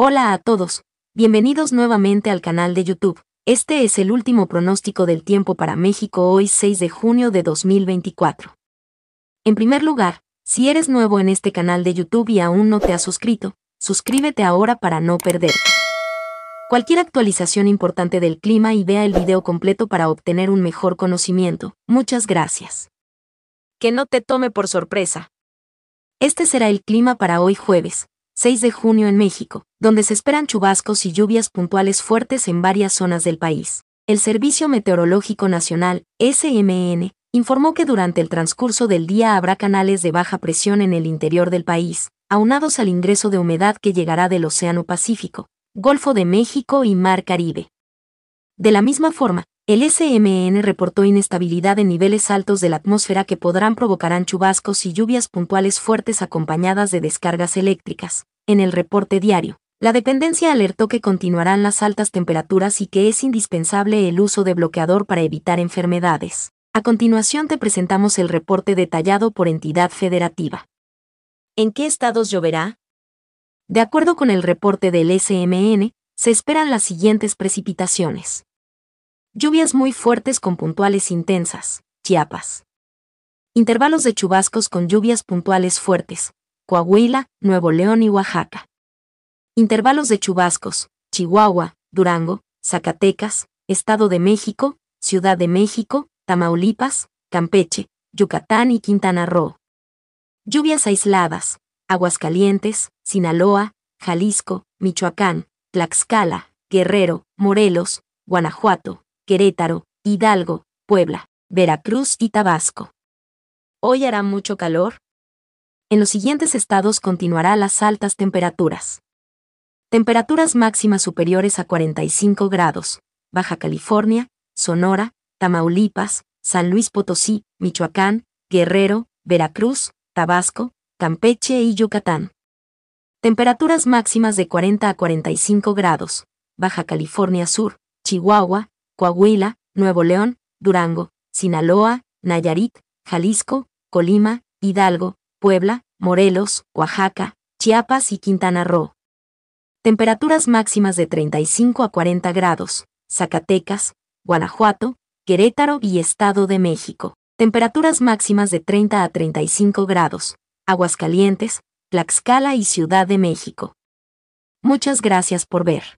Hola a todos, bienvenidos nuevamente al canal de YouTube. Este es el último pronóstico del tiempo para México hoy 6 de junio de 2024. En primer lugar, si eres nuevo en este canal de YouTube y aún no te has suscrito, suscríbete ahora para no perderte. Cualquier actualización importante del clima y vea el video completo para obtener un mejor conocimiento. Muchas gracias. Que no te tome por sorpresa. Este será el clima para hoy jueves, 6 de junio en México, donde se esperan chubascos y lluvias puntuales fuertes en varias zonas del país. El Servicio Meteorológico Nacional, SMN, informó que durante el transcurso del día habrá canales de baja presión en el interior del país, aunados al ingreso de humedad que llegará del Océano Pacífico, Golfo de México y Mar Caribe. De la misma forma, el SMN reportó inestabilidad en niveles altos de la atmósfera que podrán provocar chubascos y lluvias puntuales fuertes acompañadas de descargas eléctricas. En el reporte diario, la dependencia alertó que continuarán las altas temperaturas y que es indispensable el uso de bloqueador para evitar enfermedades. A continuación te presentamos el reporte detallado por entidad federativa. ¿En qué estados lloverá? De acuerdo con el reporte del SMN, se esperan las siguientes precipitaciones Lluvias muy fuertes con puntuales intensas, Chiapas. Intervalos de chubascos con lluvias puntuales fuertes, Coahuila, Nuevo León y Oaxaca. Intervalos de chubascos, Chihuahua, Durango, Zacatecas, Estado de México, Ciudad de México, Tamaulipas, Campeche, Yucatán y Quintana Roo. Lluvias aisladas, Aguascalientes, Sinaloa, Jalisco, Michoacán, Tlaxcala, Guerrero, Morelos, Guanajuato, Querétaro, Hidalgo, Puebla, Veracruz y Tabasco. Hoy hará mucho calor. En los siguientes estados continuará las altas temperaturas. Temperaturas máximas superiores a 45 grados. Baja California, Sonora, Tamaulipas, San Luis Potosí, Michoacán, Guerrero, Veracruz, Tabasco, Campeche y Yucatán. Temperaturas máximas de 40 a 45 grados. Baja California Sur, Chihuahua, Coahuila, Nuevo León, Durango, Sinaloa, Nayarit, Jalisco, Colima, Hidalgo, Puebla, Morelos, Oaxaca, Chiapas y Quintana Roo. Temperaturas máximas de 35 a 40 grados, Zacatecas, Guanajuato, Querétaro y Estado de México. Temperaturas máximas de 30 a 35 grados, Aguascalientes, Tlaxcala y Ciudad de México. Muchas gracias por ver.